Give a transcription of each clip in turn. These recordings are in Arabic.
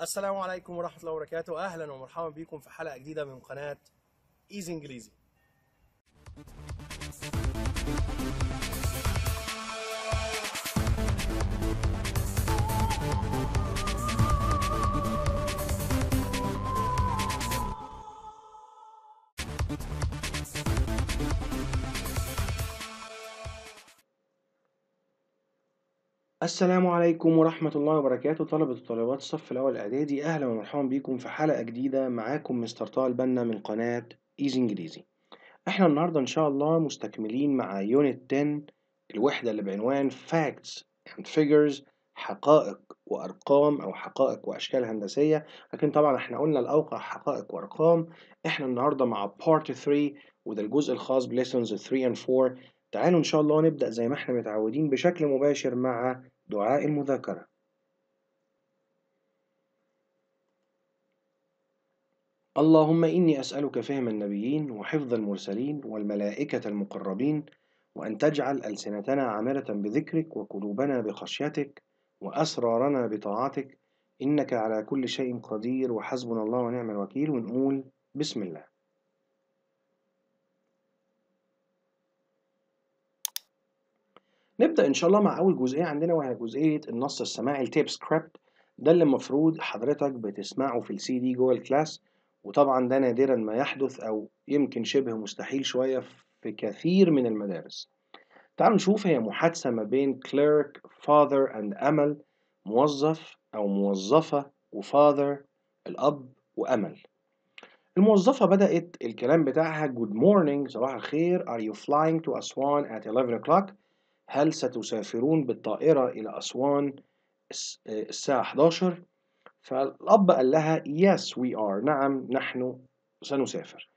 السلام عليكم ورحمة الله وبركاته أهلا ومرحبا بكم في حلقة جديدة من قناة إيزي إنجليزي السلام عليكم ورحمة الله وبركاته طلبة وطالبات الصف الأول إعدادي أهلا ومرحبا بكم في حلقة جديدة معاكم مستر طه البنا من قناة إيزي إنجليزي إحنا النهاردة إن شاء الله مستكملين مع يونت 10 الوحدة اللي بعنوان Facts and Figures حقائق وأرقام أو حقائق وأشكال هندسية لكن طبعا إحنا قلنا الأوقع حقائق وأرقام إحنا النهاردة مع Part 3 وده الجزء الخاص بليسونز 3 and 4 تعالوا إن شاء الله نبدأ زي ما احنا متعودين بشكل مباشر مع دعاء المذاكرة اللهم إني أسألك فهم النبيين وحفظ المرسلين والملائكة المقربين وأن تجعل ألسنتنا عامرة بذكرك وقلوبنا بخشيتك وأسرارنا بطاعتك إنك على كل شيء قدير وحسبنا الله ونعم الوكيل ونقول بسم الله نبدأ إن شاء الله مع أول جزئية عندنا وهي جزئية النص السماعي التيب سكريبت ده اللي المفروض حضرتك بتسمعه في السي دي جوه الكلاس وطبعا ده نادرا ما يحدث أو يمكن شبه مستحيل شوية في كثير من المدارس تعالوا نشوف هي محادثة ما بين clerk father and أمل موظف أو موظفة وفاذر الأب وأمل الموظفة بدأت الكلام بتاعها good morning صباح الخير are you flying to Aswan at 11 o'clock هل ستسافرون بالطائرة إلى أسوان الساعة 11 فالأب قال لها yes we are نعم نحن سنسافر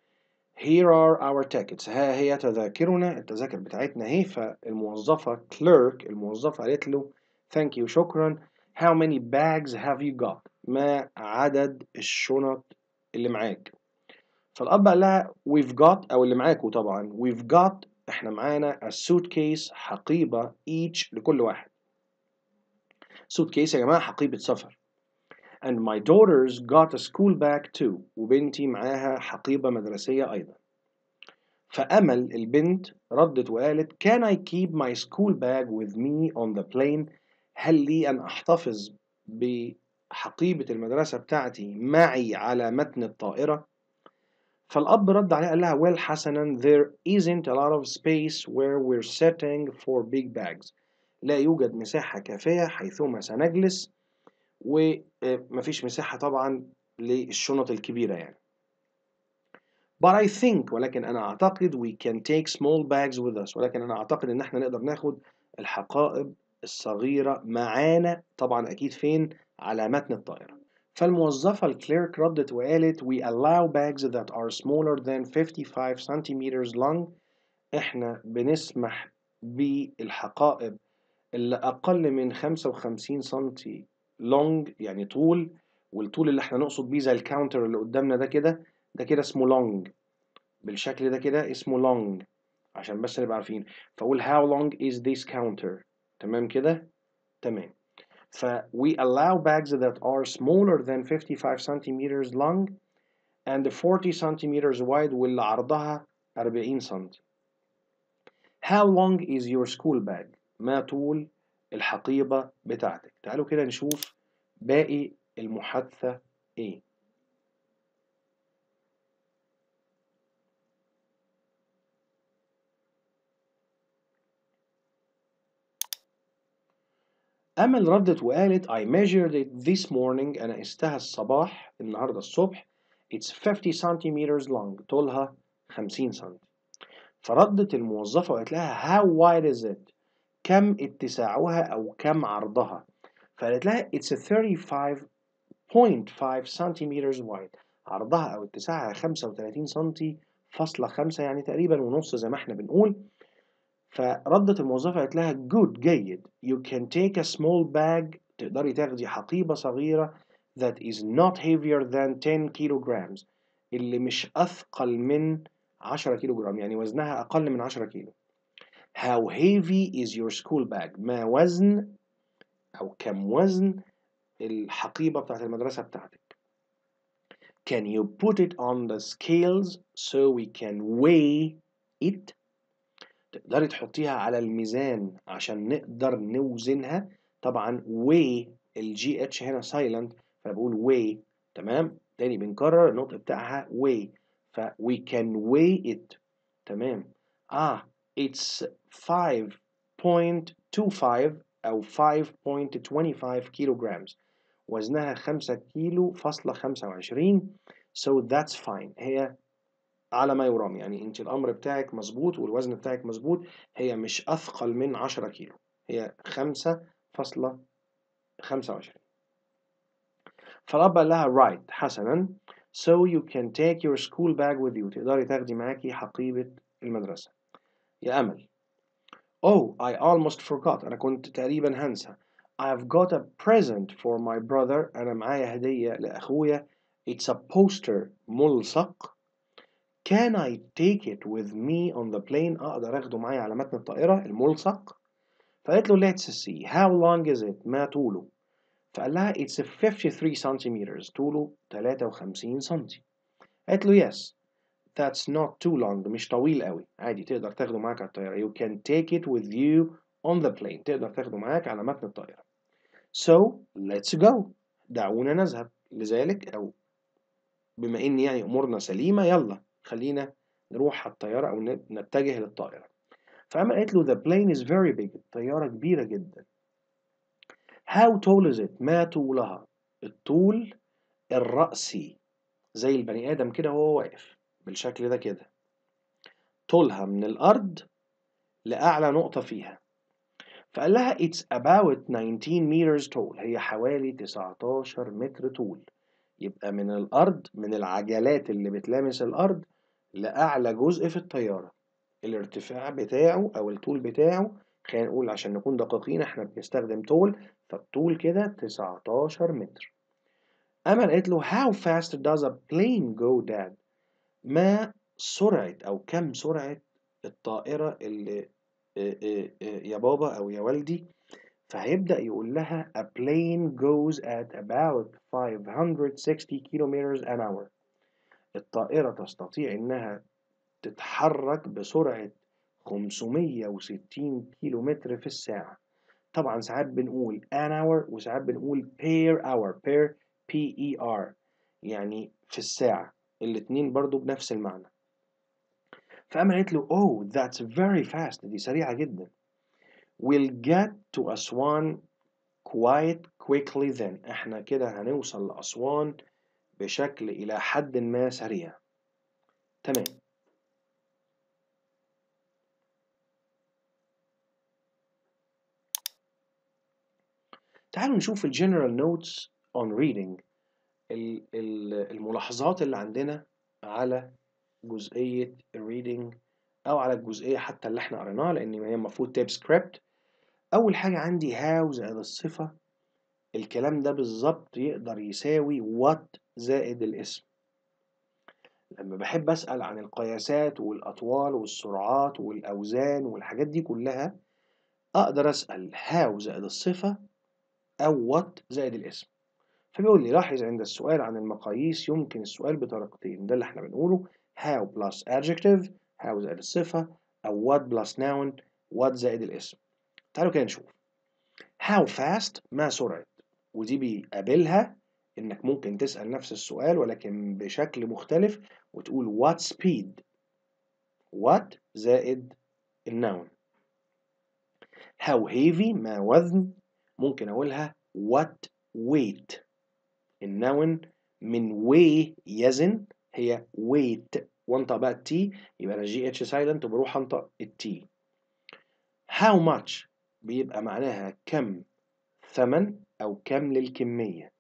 here are our tickets ها هي تذاكرنا التذاكر بتاعتنا اهي فالموظفة clerk الموظفة قالت له thank you شكرا how many bags have you got ما عدد الشنط اللي معاك فالأب قال لها we've got أو اللي معاكوا طبعا we've got احنا معانا السوت كيس حقيبة each لكل واحد سوت كيس يا جماعة حقيبة سفر and my daughters got a school bag too وبنتي معاها حقيبة مدرسية أيضا فأمل البنت ردت وقالت can I keep my school bag with me on the plane هل لي أن أحتفظ بحقيبة المدرسة بتاعتي معي على متن الطائرة فالأب رد عليها قال لها well حسنا there isn't a lot of space where we're sitting for big bags لا يوجد مساحة كافية حيثما سنجلس ومفيش آه, مساحة طبعا للشنط الكبيرة يعني But I think ولكن أنا أعتقد we can take small bags with us ولكن أنا أعتقد إن إحنا نقدر ناخد الحقائب الصغيرة معانا طبعا أكيد فين على متن الطائرة فالموظفة الكليرك ردت وقالت we allow bags that are smaller than 55 centimeters long احنا بنسمح بالحقائب اللي أقل من 55 سنتي long يعني طول والطول اللي احنا نقصد بيه زي الكاونتر اللي قدامنا ده كده ده كده اسمه long بالشكل ده كده اسمه long عشان بس نبقى عارفين فأقول how long is this counter تمام كده تمام We allow bags that are smaller than 55 centimeters long and 40 centimeters wide واللي عرضها 40 سنتي How long is your school bag? ما طول الحقيبة بتاعتك تعالوا كده نشوف باقي المحادثة ايه أمل ردت وقالت I measured it this morning أنا قستها الصباح النهاردة الصبح It's 50 centimeters long طولها 50 سم فردت الموظفة وقالت لها How wide is it كم اتساعها أو كم عرضها فقالت لها It's 35.5 centimeters wide عرضها أو اتساعها 35 سم فاصلة خمسة يعني تقريبا ونص زي ما احنا بنقول فردت الموظفة قالت لها good جيد you can take a small bag تقدري تاخدي حقيبة صغيرة that is not heavier than 10 kilograms اللي مش أثقل من 10 كيلو جرام يعني وزنها أقل من 10 كيلو How heavy is your school bag ما وزن أو كم وزن الحقيبة بتاعت المدرسة بتاعتك Can you put it on the scales so we can weigh it تقدري تحطيها على الميزان عشان نقدر نوزنها طبعا وي الجي اتش هنا سايلنت فبقول وي تمام تاني بنكرر النطق بتاعها وي ف we can weigh it تمام اه it's 5.25 او 5.25 كيلو جرامز وزنها 5 كيلو فاصلة 25 so that's fine هي على ما يرام يعني انت الامر بتاعك مظبوط والوزن بتاعك مظبوط هي مش اثقل من 10 كيلو هي 5.25 فالاب قال لها right حسنا so you can take your school bag with you تقدري تاخدي معاكي حقيبة المدرسة يا أمل oh I almost forgot أنا كنت تقريبا هنسى I've got a present for my brother أنا معايا هدية لأخويا it's a poster ملصق can I take it with me on the plane اقدر اخده معايا على متن الطائرة الملصق فقالت له let's see how long is it ما طوله فقال لها it's 53 centimeters طوله 53 سنتي قالت له yes that's not too long مش طويل قوي عادي تقدر تاخده معاك على الطيارة you can take it with you on the plane تقدر تاخده معاك على متن الطائرة so let's go دعونا نذهب لذلك أو بما إن يعني أمورنا سليمة يلا خلينا نروح على الطيارة أو نتجه للطائرة فاما قالت له the plane is very big الطيارة كبيرة جدا how tall is it ما طولها الطول الرأسي زي البني آدم كده وهو واقف بالشكل ده كده طولها من الأرض لأعلى نقطة فيها فقال لها it's about 19 meters tall هي حوالي 19 متر طول يبقى من الأرض من العجلات اللي بتلامس الأرض لأعلى جزء في الطيارة الارتفاع بتاعه أو الطول بتاعه خلينا نقول عشان نكون دقيقين احنا بنستخدم طول فالطول كده 19 متر أما قالت له how fast does a plane go down ما سرعة أو كم سرعة الطائرة اللي يا بابا أو يا والدي فهيبدأ يقول لها a plane goes at about 560 kilometers an hour الطائرة تستطيع إنها تتحرك بسرعة 560 كيلو متر في الساعة طبعا ساعات بنقول an hour وساعات بنقول per hour per p e r يعني في الساعة الاتنين برضو بنفس المعنى فأما قالت له oh that's very fast دي سريعة جدا we'll get to Aswan quite quickly then احنا كده هنوصل لأسوان بشكل إلى حد ما سريع تمام تعالوا نشوف General Notes on Reading الملاحظات اللي عندنا على جزئية Reading أو على الجزئية حتى اللي احنا قريناها لأن هي المفروض تاب سكريبت أول حاجة عندي هاوز هذا الصفة الكلام ده بالظبط يقدر يساوي وات زائد الاسم لما بحب أسأل عن القياسات والأطوال والسرعات والأوزان والحاجات دي كلها أقدر أسأل هاو زائد الصفة أو وات زائد الاسم فبيقول لي لاحظ عند السؤال عن المقاييس يمكن السؤال بطريقتين ده اللي احنا بنقوله هاو بلس adjective هاو زائد الصفة أو وات بلس noun وات زائد الاسم تعالوا كده نشوف how fast ما سرعة ودي بيقابلها إنك ممكن تسأل نفس السؤال ولكن بشكل مختلف وتقول what speed what زائد النون how heavy ما وزن ممكن أقولها what weight النون من weigh يزن هي weight وانطق بقى التي يبقى انا جي اتش سايلنت وبروح انطق التي how much بيبقى معناها كم ثمن أو كم للكمية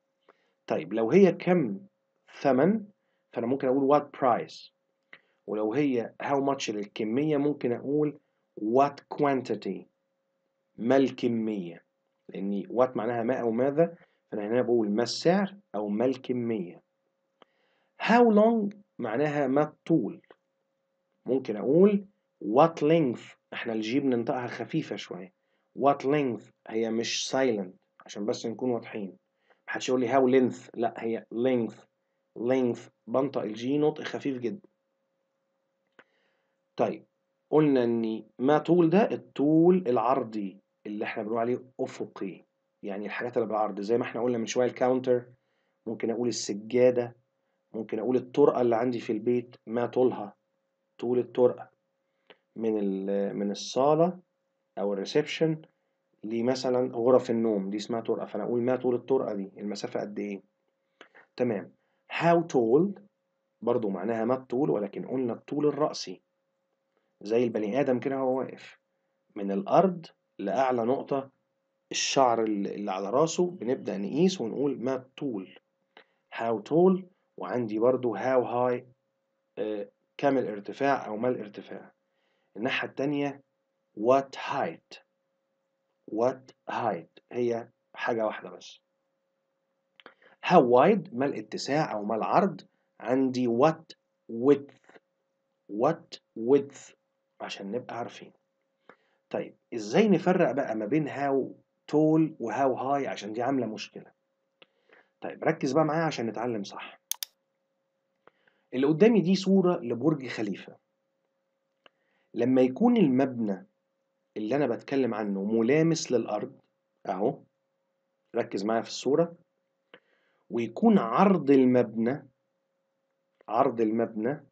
طيب لو هي كم ثمن فأنا ممكن أقول what price ولو هي how much للكمية ممكن أقول what quantity ما الكمية لأن what معناها ما أو ماذا فأنا هنا بقول ما السعر أو ما الكمية how long معناها ما الطول ممكن أقول what length احنا الجيم ننطقها خفيفة شوية what length هي مش silent عشان بس نكون واضحين محدش يقول لي هاو لينث لا هي لينث لينث بنطق الجي نطق خفيف جدا طيب قلنا ان ما طول ده الطول العرضي اللي احنا بنقول عليه افقي يعني الحاجات اللي بالعرض زي ما احنا قلنا من شويه الكاونتر ممكن اقول السجاده ممكن اقول الطرقه اللي عندي في البيت ما طولها طول الطرقه من من الصاله او الريسبشن لمثلا غرف النوم دي اسمها طرقة فأنا أقول ما طول الطرقة دي المسافة قد إيه تمام how tall برضو معناها ما الطول ولكن قلنا الطول الرأسي زي البني آدم كده هو واقف من الأرض لأعلى نقطة الشعر اللي على راسه بنبدأ نقيس ونقول ما الطول how tall وعندي برضو how high آه، كم الارتفاع أو ما الارتفاع الناحية التانية what height وات هايت هي حاجة واحدة بس هاو وايد ما الاتساع أو ما العرض عندي وات width وات width عشان نبقى عارفين طيب ازاي نفرق بقى ما بين هاو تول وهاو هاي عشان دي عاملة مشكلة طيب ركز بقى معايا عشان نتعلم صح اللي قدامي دي صورة لبرج خليفة لما يكون المبنى اللي انا بتكلم عنه ملامس للارض اهو ركز معايا في الصوره ويكون عرض المبنى عرض المبنى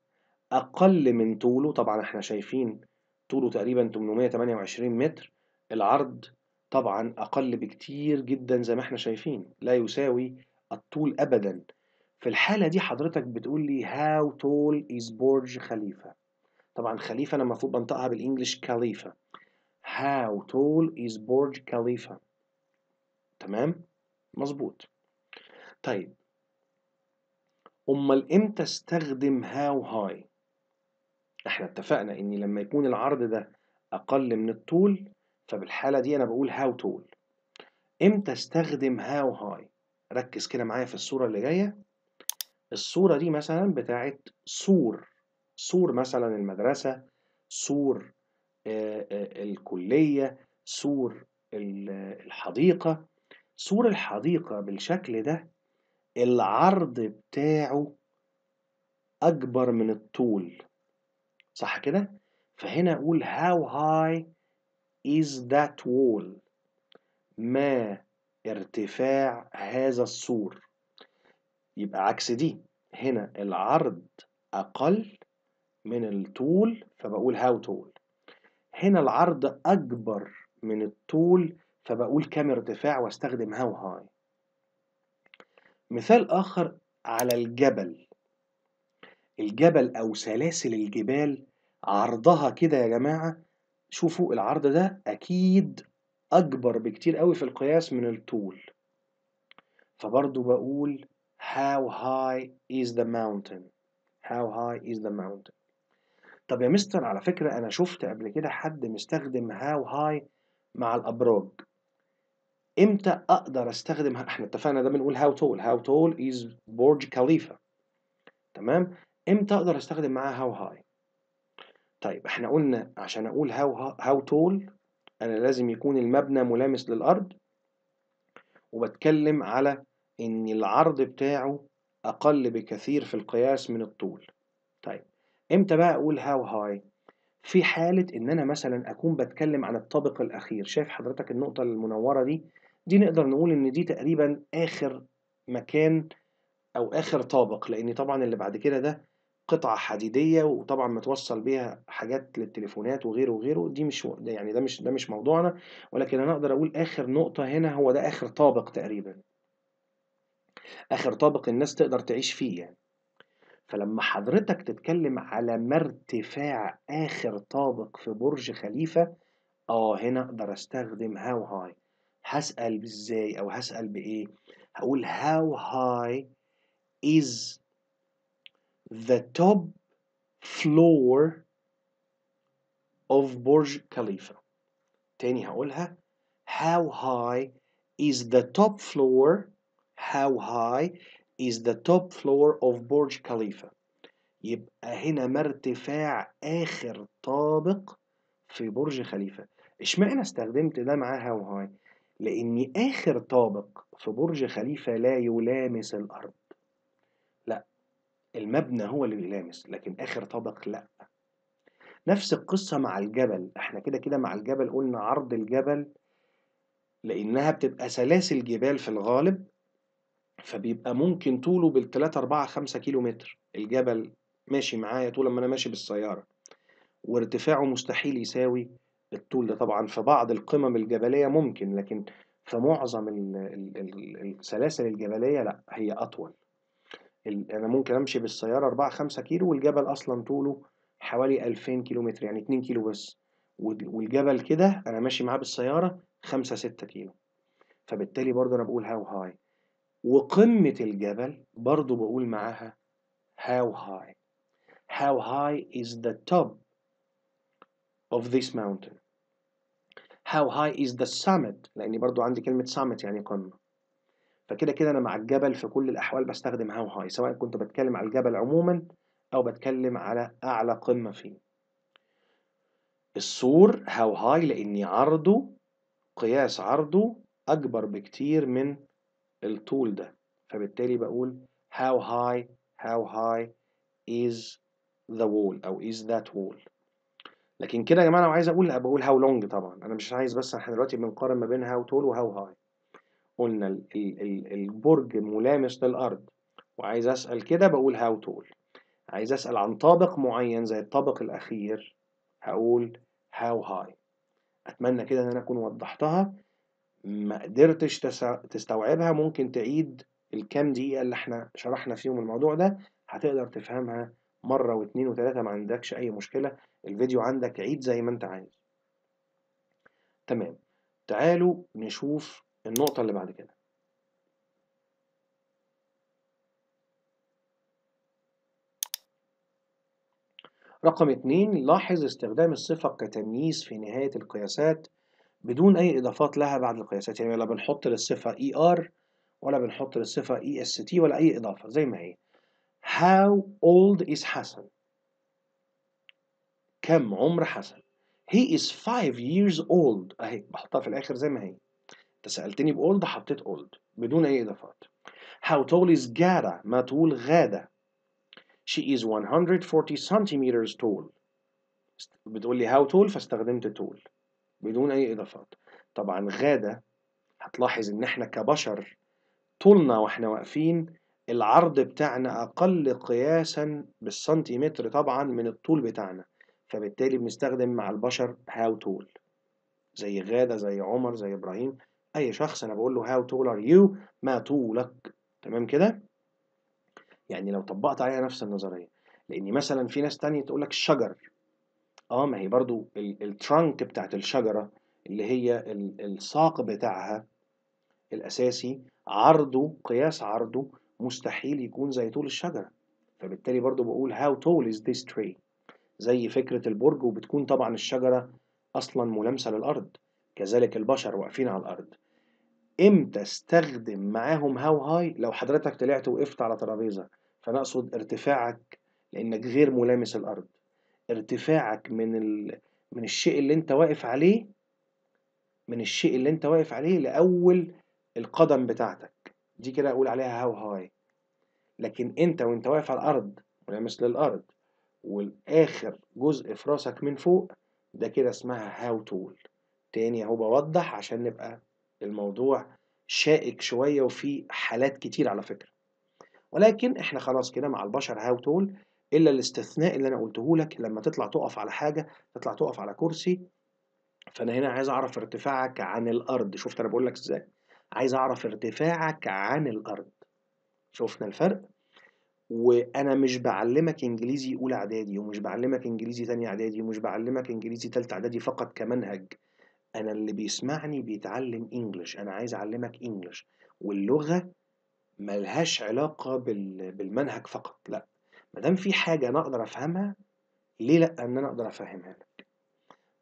اقل من طوله طبعا احنا شايفين طوله تقريبا 828 متر العرض طبعا اقل بكتير جدا زي ما احنا شايفين لا يساوي الطول ابدا في الحاله دي حضرتك بتقول لي هاو تول از برج خليفه طبعا خليفه انا المفروض بنطقها بالانجلش خليفه How tall is Burj Khalifa تمام مظبوط طيب امال امتى استخدم هاو هاي احنا اتفقنا ان لما يكون العرض ده اقل من الطول فبالحاله دي انا بقول هاو تول امتى استخدم هاو هاي ركز كده معايا في الصوره اللي جايه الصوره دي مثلا بتاعت سور سور مثلا المدرسه سور آه، آه، الكلية سور الحديقة سور الحديقة بالشكل ده العرض بتاعه أكبر من الطول صح كده؟ فهنا أقول how high is that wall ما ارتفاع هذا السور يبقى عكس دي هنا العرض أقل من الطول فبقول how tall هنا العرض أكبر من الطول فبقول كام ارتفاع واستخدم هاو هاي مثال آخر على الجبل الجبل أو سلاسل الجبال عرضها كده يا جماعة شوفوا العرض ده أكيد أكبر بكتير قوي في القياس من الطول فبرضو بقول how high is the mountain how high is the mountain طب يا مستر على فكرة أنا شفت قبل كده حد مستخدم هاو هاي مع الأبراج امتى اقدر استخدم احنا اتفقنا ده بنقول هاو تول هاو تول از برج خليفه تمام امتى اقدر استخدم معاه هاو هاي طيب احنا قلنا عشان اقول هاو هاو تول انا لازم يكون المبنى ملامس للارض وبتكلم على ان العرض بتاعه اقل بكثير في القياس من الطول امتى بقى اقول هاو هاي في حالة إن أنا مثلا أكون بتكلم عن الطابق الأخير شايف حضرتك النقطة المنورة دي دي نقدر نقول إن دي تقريبا آخر مكان أو آخر طابق لأن طبعا اللي بعد كده ده قطعة حديدية وطبعا متوصل بيها حاجات للتليفونات وغيره وغيره دي مش يعني ده مش ده مش موضوعنا ولكن أنا أقدر أقول آخر نقطة هنا هو ده آخر طابق تقريبا آخر طابق الناس تقدر تعيش فيه يعني فلما حضرتك تتكلم على ما ارتفاع آخر طابق في برج خليفة اه هنا اقدر استخدم هاو هاي هسأل ازاي او هسأل بايه هقول how high is the top floor of برج خليفة تاني هقولها how high is the top floor how high is the top floor of برج خليفة يبقى هنا مرتفع آخر طابق في برج خليفة اشمعنى استخدمت ده مع هاو هاي لأن آخر طابق في برج خليفة لا يلامس الأرض لا المبنى هو اللي بيلامس لكن آخر طابق لأ نفس القصة مع الجبل احنا كده كده مع الجبل قلنا عرض الجبل لأنها بتبقى سلاسل جبال في الغالب فبيبقى ممكن طوله بالتلاتة أربعة خمسة كيلو متر الجبل ماشي معايا طول ما أنا ماشي بالسيارة وارتفاعه مستحيل يساوي الطول ده طبعا في بعض القمم الجبلية ممكن لكن في معظم السلاسل الجبلية لأ هي أطول أنا ممكن أمشي بالسيارة أربعة خمسة كيلو والجبل أصلا طوله حوالي ألفين كيلو متر يعني اتنين كيلو بس والجبل كده أنا ماشي معاه بالسيارة خمسة ستة كيلو فبالتالي برضه أنا بقول هاو هاي وقمة الجبل برضو بقول معاها how high how high is the top of this mountain how high is the summit لأني برضو عندي كلمة summit يعني قمة فكده كده أنا مع الجبل في كل الأحوال بستخدم how high سواء كنت بتكلم على الجبل عموما أو بتكلم على أعلى قمة فيه السور how high لأني عرضه قياس عرضه أكبر بكتير من الطول ده فبالتالي بقول how high how high is the wall أو is that wall لكن كده يا جماعة لو عايز أقول بقول how long طبعا أنا مش عايز بس احنا دلوقتي بنقارن ما بين how tall و how high قلنا ال ال ال البرج ملامس للأرض وعايز أسأل كده بقول how tall عايز أسأل عن طابق معين زي الطابق الأخير هقول how high أتمنى كده إن أنا أكون وضحتها ما قدرتش تستوعبها ممكن تعيد الكام دقيقة اللي احنا شرحنا فيهم الموضوع ده هتقدر تفهمها مرة واتنين وتلاتة ما عندكش أي مشكلة الفيديو عندك عيد زي ما أنت عايز تمام تعالوا نشوف النقطة اللي بعد كده رقم اتنين لاحظ استخدام الصفة كتمييز في نهاية القياسات بدون أي إضافات لها بعد القياسات يعني لا بنحط للصفة اي e ER ار ولا بنحط للصفة اي اس تي ولا أي إضافة زي ما هي How old is حسن كم عمر حسن He is five years old أهي بحطها في الآخر زي ما هي أنت سألتني بأولد حطيت old بدون أي إضافات How tall is Gara ما طول غادة She is 140 centimeters tall بتقول لي how tall فاستخدمت tall بدون أي إضافات طبعا غادة هتلاحظ إن إحنا كبشر طولنا وإحنا واقفين العرض بتاعنا أقل قياسا بالسنتيمتر طبعا من الطول بتاعنا فبالتالي بنستخدم مع البشر هاو تول زي غادة زي عمر زي إبراهيم أي شخص أنا بقول له هاو تول ار يو ما طولك تمام كده يعني لو طبقت عليها نفس النظرية لأن مثلا في ناس تانية تقول لك الشجر اه ما هي برضو الترنك بتاعت الشجرة اللي هي الساق بتاعها الأساسي عرضه قياس عرضه مستحيل يكون زي طول الشجرة فبالتالي برضو بقول how tall is this tree زي فكرة البرج وبتكون طبعا الشجرة أصلا ملامسة للأرض كذلك البشر واقفين على الأرض امتى استخدم معاهم هاو هاي لو حضرتك طلعت وقفت على ترابيزة فانا اقصد ارتفاعك لانك غير ملامس الارض ارتفاعك من ال... من الشيء اللي انت واقف عليه من الشيء اللي انت واقف عليه لأول القدم بتاعتك دي كده أقول عليها هاو هاي لكن انت وانت واقف على الأرض ولامس للأرض والآخر جزء في راسك من فوق ده كده اسمها هاو تول تاني اهو بوضح عشان نبقى الموضوع شائك شوية وفي حالات كتير على فكرة ولكن احنا خلاص كده مع البشر هاو تول الا الاستثناء اللي انا قلته لك لما تطلع تقف على حاجه تطلع تقف على كرسي فانا هنا عايز اعرف ارتفاعك عن الارض شفت انا بقول لك ازاي عايز اعرف ارتفاعك عن الارض شفنا الفرق وانا مش بعلمك انجليزي اولى اعدادي ومش بعلمك انجليزي تانية اعدادي ومش بعلمك انجليزي تالتة اعدادي فقط كمنهج انا اللي بيسمعني بيتعلم انجلش انا عايز اعلمك انجلش واللغه ملهاش علاقه بالمنهج فقط لا ما دام في حاجة أنا أقدر أفهمها ليه لأ إن أنا أقدر أفهمها لك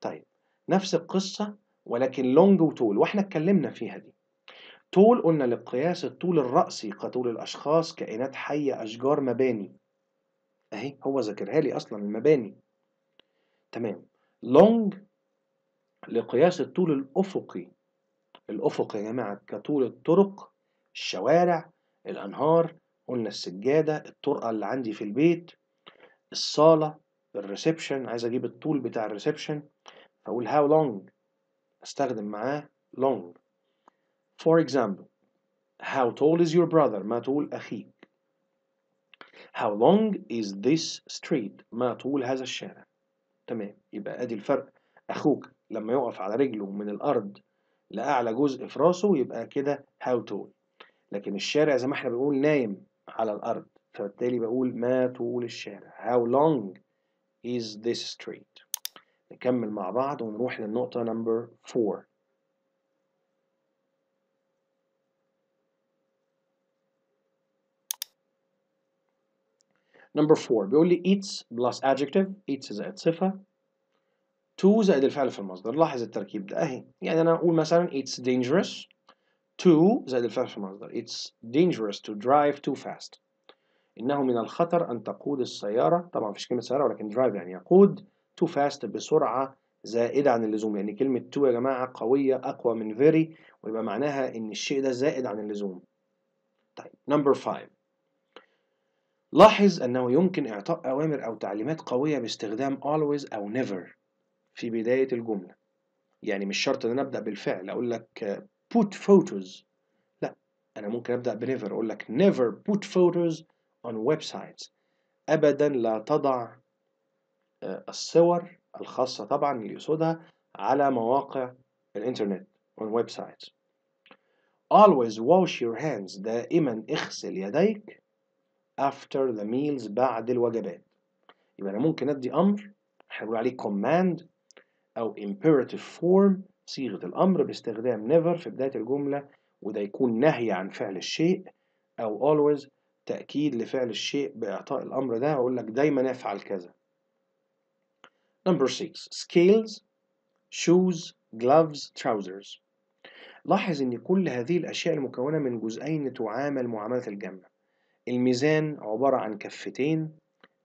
طيب نفس القصة ولكن لونج وطول وإحنا اتكلمنا فيها دي طول قلنا للقياس الطول الرأسي كطول الأشخاص كائنات حية أشجار مباني أهي هو ذاكرها لي أصلا المباني تمام لونج لقياس الطول الأفقي الأفق يا جماعة كطول الطرق الشوارع الأنهار قلنا السجادة الطرقة اللي عندي في البيت الصالة الريسبشن عايز اجيب الطول بتاع الريسبشن فاقول how long استخدم معاه long for example how tall is your brother ما طول أخيك how long is this street ما طول هذا الشارع تمام يبقى ادي الفرق اخوك لما يقف على رجله من الارض لأعلى جزء في راسه يبقى كده how tall لكن الشارع زي ما احنا بنقول نايم على الأرض فبالتالي بقول ما طول الشارع how long is this street نكمل مع بعض ونروح للنقطة نمبر 4 نمبر 4 بيقول لي its plus adjective its زائد صفة to زائد الفعل في المصدر لاحظ التركيب ده اهي يعني انا اقول مثلا it's dangerous to زائد الفعل في المصدر it's dangerous to drive too fast إنه من الخطر أن تقود السيارة طبعا مفيش كلمة سيارة ولكن drive يعني يقود too fast بسرعة زائدة عن اللزوم يعني كلمة to يا جماعة قوية أقوى من very ويبقى معناها إن الشيء ده زائد عن اللزوم طيب number five لاحظ أنه يمكن إعطاء أوامر أو تعليمات قوية باستخدام always أو never في بداية الجملة يعني مش شرط ان انا ابدا بالفعل اقول لك put photos لا انا ممكن ابدا بنيفر اقول لك never put photos on websites ابدا لا تضع آه، الصور الخاصة طبعا اللي يقصدها على مواقع الإنترنت on websites always wash your hands دائما اغسل يديك after the meals بعد الوجبات يبقى أنا ممكن أدي أمر هنقول عليه command أو imperative form صيغة الأمر باستخدام never في بداية الجملة وده يكون نهي عن فعل الشيء أو always تأكيد لفعل الشيء بإعطاء الأمر ده أقول لك دايما افعل كذا. Number 6 scales shoes gloves trousers لاحظ إن كل هذه الأشياء المكونة من جزئين تعامل معاملة الجمع الميزان عبارة عن كفتين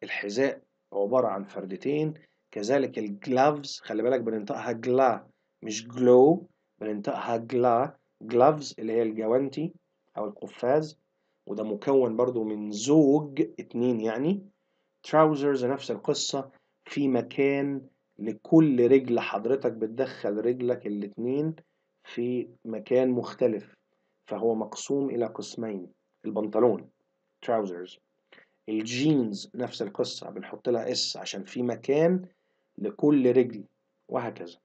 الحذاء عبارة عن فردتين كذلك الجلافز خلي بالك بننطقها جلا مش جلو بننطقها جلا جلافز اللي هي الجوانتي أو القفاز وده مكون برضو من زوج اتنين يعني تراوزرز نفس القصة في مكان لكل رجل حضرتك بتدخل رجلك الاتنين في مكان مختلف فهو مقسوم إلى قسمين البنطلون تراوزرز الجينز نفس القصة بنحط لها اس عشان في مكان لكل رجل وهكذا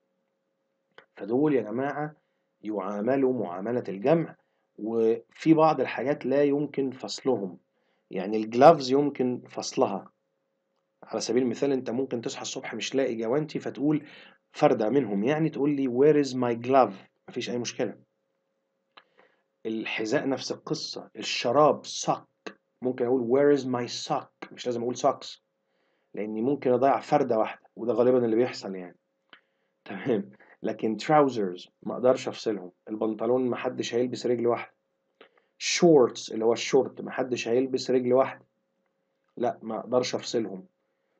فدول يا جماعة يعاملوا معاملة الجمع وفي بعض الحاجات لا يمكن فصلهم يعني الجلافز يمكن فصلها على سبيل المثال انت ممكن تصحى الصبح مش لاقي جوانتي فتقول فردة منهم يعني تقول لي where is my glove مفيش اي مشكلة الحذاء نفس القصة الشراب sock ممكن اقول where is my sock مش لازم اقول socks لاني ممكن اضيع فردة واحدة وده غالبا اللي بيحصل يعني تمام لكن تراوزرز ما اقدرش افصلهم البنطلون ما حدش هيلبس رجل واحده شورتس اللي هو الشورت ما حدش هيلبس رجل واحده لا ما اقدرش افصلهم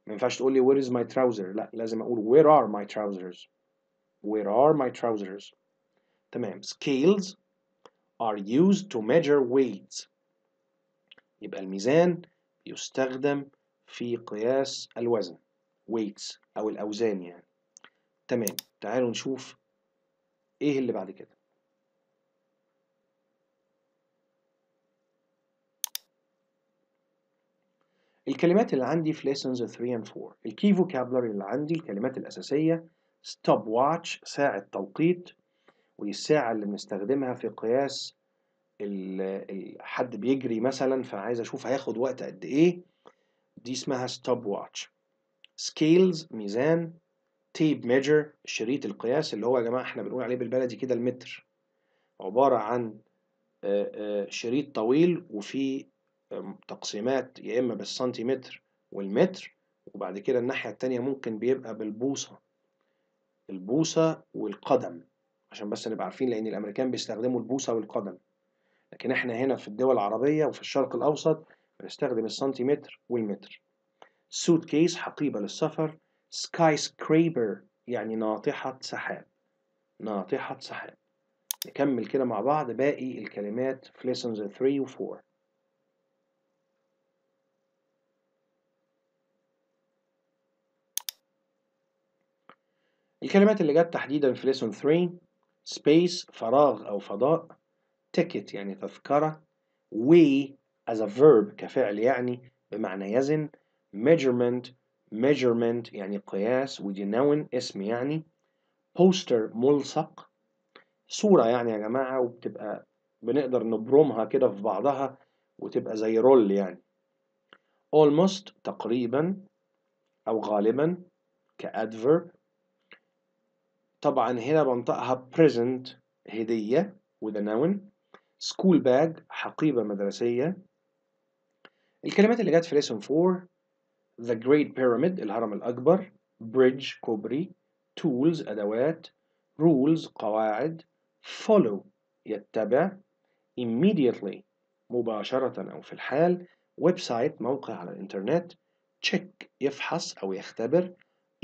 ما ينفعش تقول لي where is my trouser لا لازم اقول where are my trousers where are my trousers تمام scales are used to measure weights يبقى الميزان يستخدم في قياس الوزن weights أو الأوزان يعني تمام تعالوا نشوف ايه اللي بعد كده الكلمات اللي عندي في lessons 3 and 4 الكي vocabulary اللي عندي الكلمات الأساسية stop watch ساعة توقيت والساعة اللي بنستخدمها في قياس حد بيجري مثلا فعايز أشوف هياخد وقت قد إيه دي اسمها stop watch scales ميزان تيب ميجر شريط القياس اللي هو يا جماعة احنا بنقول عليه بالبلدي كده المتر عبارة عن شريط طويل وفيه آمم، تقسيمات يا إما بالسنتيمتر والمتر وبعد كده الناحية التانية ممكن بيبقى بالبوصة البوصة والقدم عشان بس نبقى عارفين لأن الأمريكان بيستخدموا البوصة والقدم لكن احنا هنا في الدول العربية وفي الشرق الأوسط بنستخدم السنتيمتر والمتر سوت كيس حقيبة للسفر سكاي سكريبر يعني ناطحة سحاب ناطحة سحاب نكمل كده مع بعض باقي الكلمات في lessons 3 و 4 الكلمات اللي جت تحديدا في lesson 3 space فراغ أو فضاء ticket يعني تذكرة way as a verb كفعل يعني بمعنى يزن measurement measurement يعني قياس ودي نون اسم يعني poster ملصق صورة يعني يا جماعة وبتبقى بنقدر نبرمها كده في بعضها وتبقى زي رول يعني almost تقريبا أو غالبا كأدفر طبعا هنا بنطقها present هدية وده noun school bag حقيبة مدرسية الكلمات اللي جت في lesson 4 The Great Pyramid الهرم الأكبر Bridge كوبري Tools أدوات Rules قواعد Follow يتبع Immediately مباشرة أو في الحال website موقع على الإنترنت check يفحص أو يختبر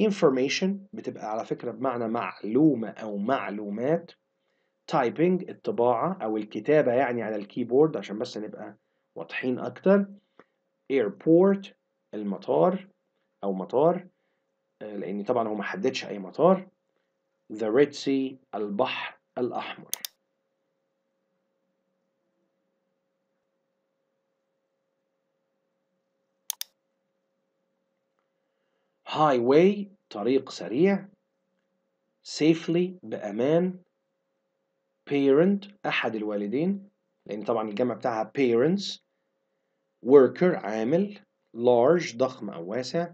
information بتبقى على فكرة بمعنى معلومة أو معلومات typing الطباعة أو الكتابة يعني على الكيبورد عشان بس نبقى واضحين أكتر airport المطار أو مطار آه، لأن طبعا هو ما حددش أي مطار The Red Sea البحر الأحمر highway طريق سريع safely بأمان parent أحد الوالدين لأن طبعا الجمع بتاعها parents worker عامل large ضخم أو واسع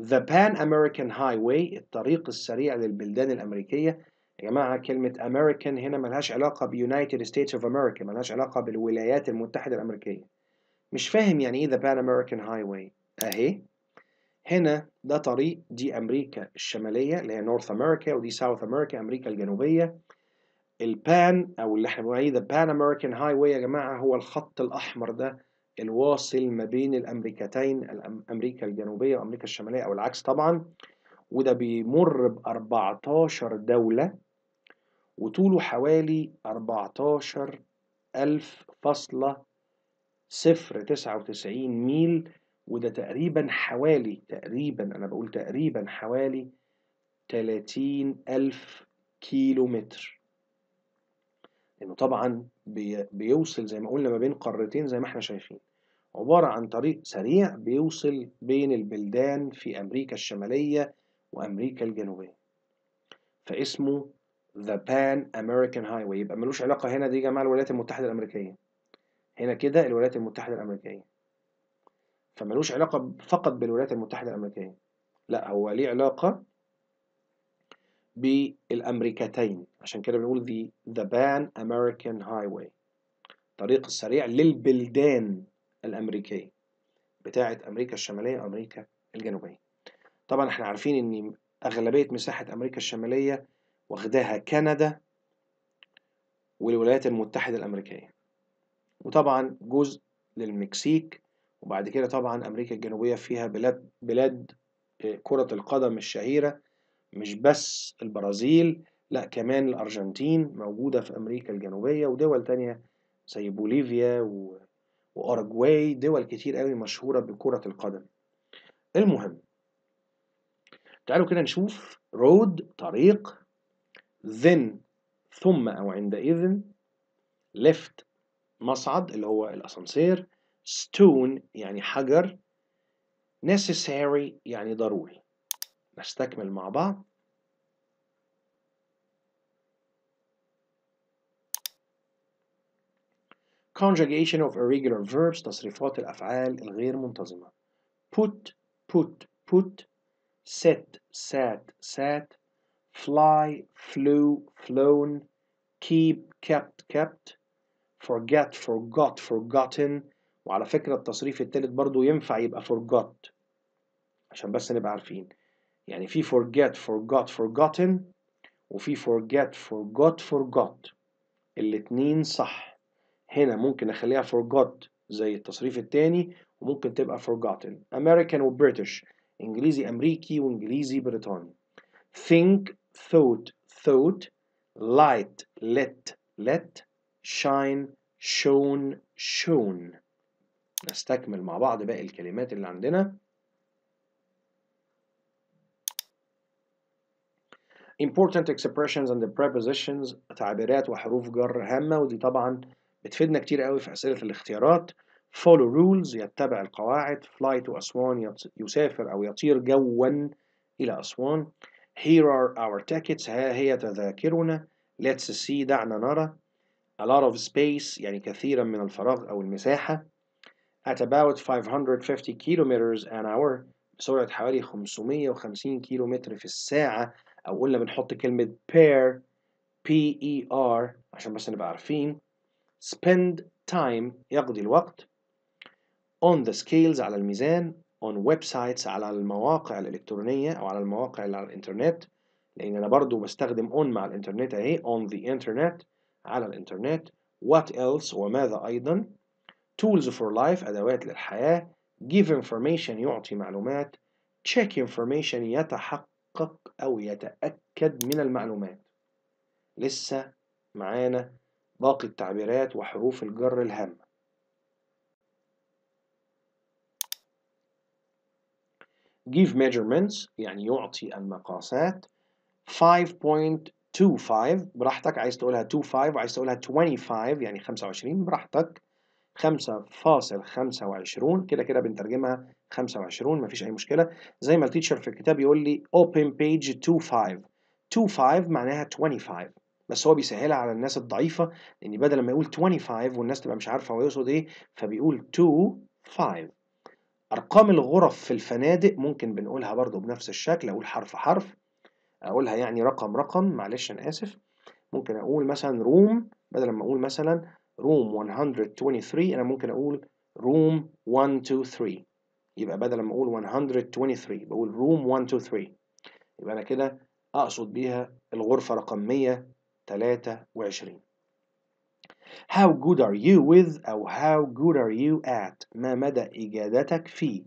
The Pan American Highway الطريق السريع للبلدان الأمريكية يا جماعة كلمة American هنا ملهاش علاقة بيونايتد ستيتس اوف أمريكا ملهاش علاقة بالولايات المتحدة الأمريكية مش فاهم يعني إيه The Pan American Highway أهي هنا ده طريق دي أمريكا الشمالية اللي هي نورث أمريكا ودي ساوث أمريكا أمريكا الجنوبية البان أو اللي احنا بنقول عليه The Pan American Highway يا جماعة هو الخط الأحمر ده الواصل ما بين الأمريكتين أمريكا الجنوبية وأمريكا الشمالية أو العكس طبعا وده بيمر ب 14 دولة وطوله حوالي 14 ألف فاصلة صفر تسعة وتسعين ميل وده تقريبا حوالي تقريبا أنا بقول تقريبا حوالي تلاتين ألف كيلو متر لأنه طبعا بيوصل زي ما قلنا ما بين قارتين زي ما احنا شايفين عبارة عن طريق سريع بيوصل بين البلدان في أمريكا الشمالية وأمريكا الجنوبية فاسمه ذا بان امريكان هاي يبقى ملوش علاقه هنا دي جماعه الولايات المتحده الامريكيه هنا كده الولايات المتحده الامريكيه فملوش علاقه فقط بالولايات المتحده الامريكيه لا هو ليه علاقه بالأمريكتين عشان كده بنقول the, the امريكان American Highway الطريق السريع للبلدان الأمريكية بتاعة أمريكا الشمالية وأمريكا الجنوبية طبعا احنا عارفين ان أغلبية مساحة أمريكا الشمالية واخداها كندا والولايات المتحدة الأمريكية وطبعا جزء للمكسيك وبعد كده طبعا أمريكا الجنوبية فيها بلاد بلاد آه، كرة القدم الشهيرة مش بس البرازيل لا كمان الأرجنتين موجودة في أمريكا الجنوبية ودول تانية زي بوليفيا و... دول كتير قوي مشهورة بكرة القدم المهم تعالوا كده نشوف رود طريق ذن ثم أو عند اذن ليفت مصعد اللي هو الأسانسير stone يعني حجر necessary يعني ضروري نستكمل مع بعض conjugation of irregular verbs تصريفات الأفعال الغير منتظمة put put put sit sat sat fly flew flown keep kept kept forget forgot forgotten وعلى فكرة التصريف التالت برضو ينفع يبقى forgot عشان بس نبقى عارفين يعني في forget forgot forgotten وفي forget forgot forgot الاتنين صح هنا ممكن اخليها forgot زي التصريف التاني وممكن تبقى forgotten American و British انجليزي امريكي وانجليزي بريطاني think thought thought light let let shine shown shown نستكمل مع بعض باقي الكلمات اللي عندنا important expressions and prepositions تعبيرات وحروف جر هامة ودي طبعا بتفيدنا كتير قوي في أسئلة الاختيارات follow rules يتبع القواعد fly to أسوان يسافر أو يطير جوا إلى أسوان here are our tickets ها هي تذاكرنا let's see دعنا نرى a lot of space يعني كثيرا من الفراغ أو المساحة at about 550 kilometers an hour بسرعة حوالي 550 كيلومتر في الساعة او قلنا بنحط كلمه pair p e r عشان بس نبقى عارفين spend time يقضي الوقت on the scales على الميزان on websites على المواقع الإلكترونية أو على المواقع اللي على الإنترنت لأن أنا برضو بستخدم on مع الإنترنت أهي on the internet على الإنترنت what else وماذا أيضا tools for life أدوات للحياة give information يعطي معلومات check information يتحقق يتحقق أو يتأكد من المعلومات لسه معانا باقي التعبيرات وحروف الجر الهامة give measurements يعني يعطي المقاسات 5.25 براحتك عايز تقولها 25 وعايز تقولها 25 يعني 25 براحتك 5.25 كده كده بنترجمها 25 مفيش أي مشكلة زي ما التيتشر في الكتاب يقول لي open page 25 25 معناها 25 بس هو بيسهلها على الناس الضعيفة لأن بدل ما يقول 25 والناس تبقى مش عارفة هو يقصد إيه فبيقول 25 أرقام الغرف في الفنادق ممكن بنقولها برضو بنفس الشكل أقول حرف حرف أقولها يعني رقم رقم معلش أنا آسف ممكن أقول مثلا روم بدل ما أقول مثلا روم 123 انا ممكن اقول روم 123 يبقى بدل ما اقول 123 بقول روم 123 يبقى انا كده اقصد بيها الغرفه رقم 123 How good are you with أو how good are you at ما مدى إجادتك في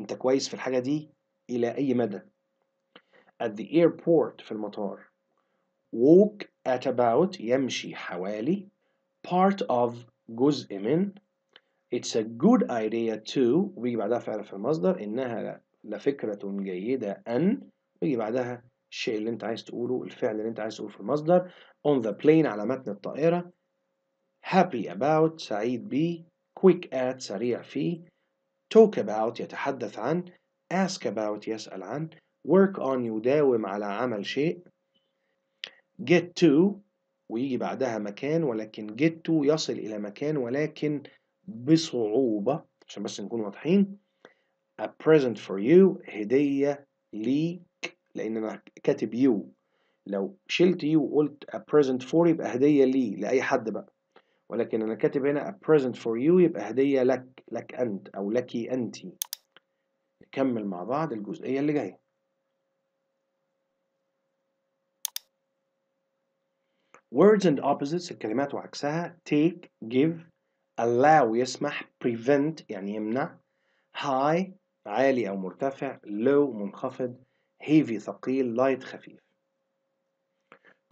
أنت كويس في الحاجة دي إلى أي مدى At the airport في المطار Walk at about يمشي حوالي part of جزء من It's a good idea to ويجي بعدها فعل في المصدر إنها لفكرة جيدة أن ويجي بعدها الشيء اللي أنت عايز تقوله الفعل اللي أنت عايز تقوله في المصدر on the plane على متن الطائرة happy about سعيد بي quick at سريع فيه talk about يتحدث عن ask about يسأل عن work on يداوم على عمل شيء get to ويجي بعدها مكان ولكن جيتو يصل إلى مكان ولكن بصعوبة عشان بس نكون واضحين a present for you هدية ليك لأن أنا كاتب you لو شلت you وقلت a present for يبقى هدية لي لأي حد بقى ولكن أنا كاتب هنا a present for you يبقى هدية لك لك أنت أو لك أنت نكمل مع بعض الجزئية اللي جاية words and opposites الكلمات وعكسها take give allow يسمح prevent يعني يمنع high عالي أو مرتفع low منخفض heavy ثقيل light خفيف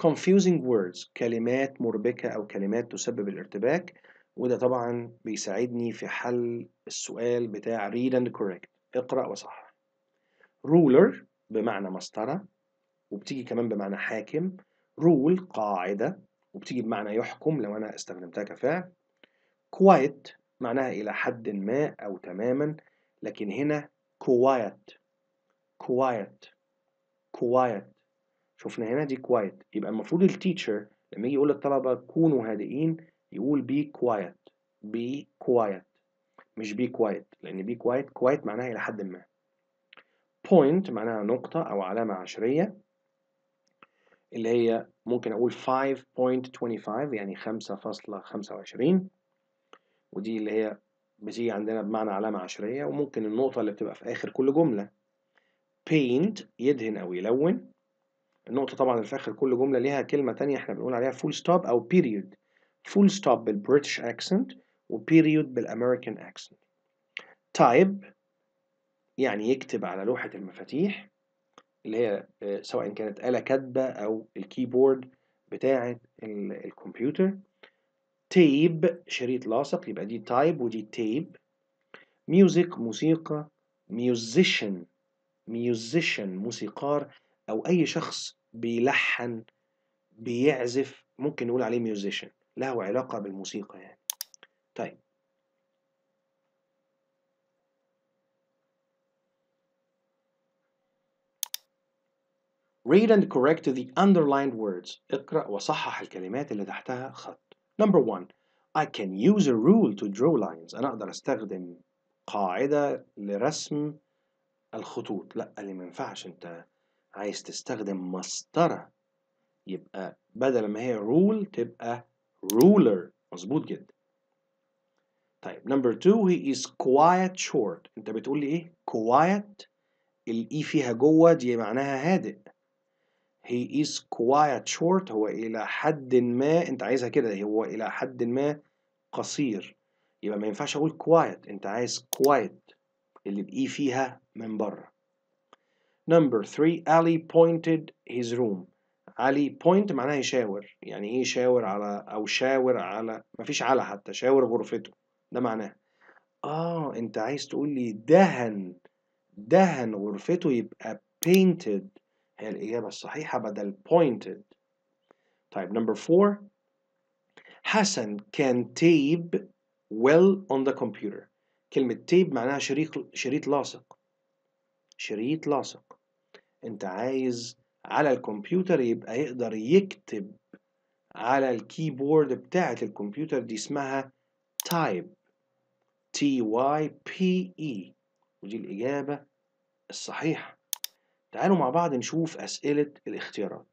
confusing words كلمات مربكة أو كلمات تسبب الارتباك وده طبعا بيساعدني في حل السؤال بتاع read and correct اقرأ وصحح ruler بمعنى مسطرة وبتيجي كمان بمعنى حاكم رول قاعدة وبتيجي بمعنى يحكم لو أنا استخدمتها كفعل quiet معناها إلى حد ما أو تماما لكن هنا quiet quiet quiet شفنا هنا دي quiet يبقى المفروض التيتشر لما يجي يقول للطلبة كونوا هادئين يقول be quiet be quiet مش be quiet لأن be quiet quiet معناها إلى حد ما point معناها نقطة أو علامة عشرية اللي هي ممكن أقول 5.25 يعني 5.25 ودي اللي هي بتيجي عندنا بمعنى علامة عشرية وممكن النقطة اللي بتبقى في آخر كل جملة paint يدهن أو يلون النقطة طبعا اللي في آخر كل جملة ليها كلمة تانية احنا بنقول عليها full stop أو period full stop بالبريتش accent وبيريود بالامريكان اكسنت تايب يعني يكتب على لوحة المفاتيح اللي هي آه، سواء كانت آلة كاتبة أو الكيبورد بتاعة الكمبيوتر تيب شريط لاصق يبقى دي تايب ودي تيب ميوزك موسيقى ميوزيشن ميوزيشن موسيقار أو أي شخص بيلحن بيعزف ممكن نقول عليه ميوزيشن له علاقة بالموسيقى يعني طيب Read and correct the underlined words. اقرأ وصحح الكلمات اللي تحتها خط. Number one, I can use a rule to draw lines. أنا أقدر أستخدم قاعدة لرسم الخطوط. لا اللي ما ينفعش أنت عايز تستخدم مسطرة يبقى بدل ما هي rule تبقى ruler. مظبوط جدا. طيب number two he is quiet short. أنت بتقول لي إيه؟ quiet الإي e فيها جوه دي معناها هادئ. he is quite short هو إلى حد ما أنت عايزها كده هو إلى حد ما قصير يبقى ما ينفعش أقول quiet أنت عايز quiet اللي بإي فيها من بره Number 3 Ali pointed his room علي point معناها يشاور يعني ايه يشاور على او شاور على مفيش على حتى شاور غرفته ده معناه اه انت عايز تقول لي دهن دهن غرفته يبقى painted هي الإجابة الصحيحة بدل pointed طيب number four حسن كان تيب well on the computer كلمة تيب معناها شريط شريط لاصق شريط لاصق انت عايز على الكمبيوتر يبقى يقدر يكتب على الكيبورد بتاعة الكمبيوتر دي اسمها type. T-Y-P-E. ودي الإجابة الصحيحة تعالوا مع بعض نشوف أسئلة الاختيارات